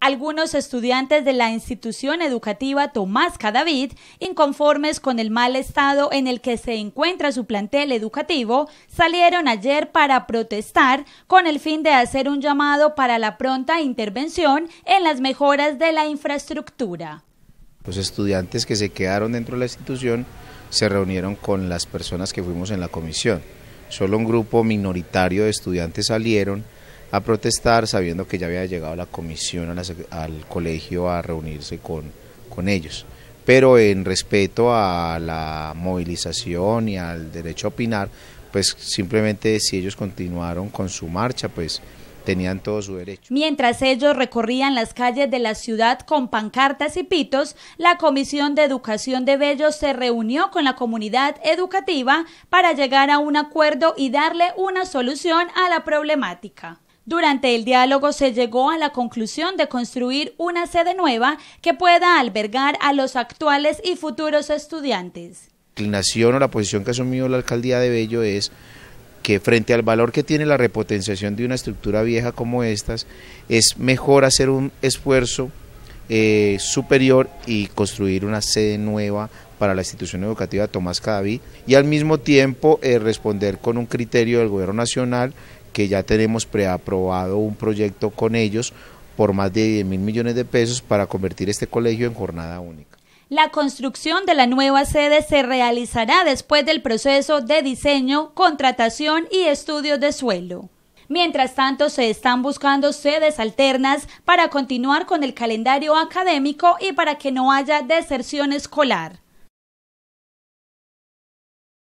Algunos estudiantes de la institución educativa Tomás Cadavid, inconformes con el mal estado en el que se encuentra su plantel educativo, salieron ayer para protestar con el fin de hacer un llamado para la pronta intervención en las mejoras de la infraestructura. Los estudiantes que se quedaron dentro de la institución se reunieron con las personas que fuimos en la comisión. Solo un grupo minoritario de estudiantes salieron a protestar sabiendo que ya había llegado la comisión al colegio a reunirse con, con ellos. Pero en respeto a la movilización y al derecho a opinar, pues simplemente si ellos continuaron con su marcha, pues tenían todo su derecho. Mientras ellos recorrían las calles de la ciudad con pancartas y pitos, la Comisión de Educación de Bello se reunió con la comunidad educativa para llegar a un acuerdo y darle una solución a la problemática. Durante el diálogo se llegó a la conclusión de construir una sede nueva que pueda albergar a los actuales y futuros estudiantes. La inclinación o la posición que asumió la alcaldía de Bello es que frente al valor que tiene la repotenciación de una estructura vieja como estas, es mejor hacer un esfuerzo eh, superior y construir una sede nueva para la institución educativa Tomás Cadaví y al mismo tiempo eh, responder con un criterio del gobierno nacional que ya tenemos preaprobado un proyecto con ellos por más de 10 mil millones de pesos para convertir este colegio en jornada única. La construcción de la nueva sede se realizará después del proceso de diseño, contratación y estudio de suelo. Mientras tanto, se están buscando sedes alternas para continuar con el calendario académico y para que no haya deserción escolar.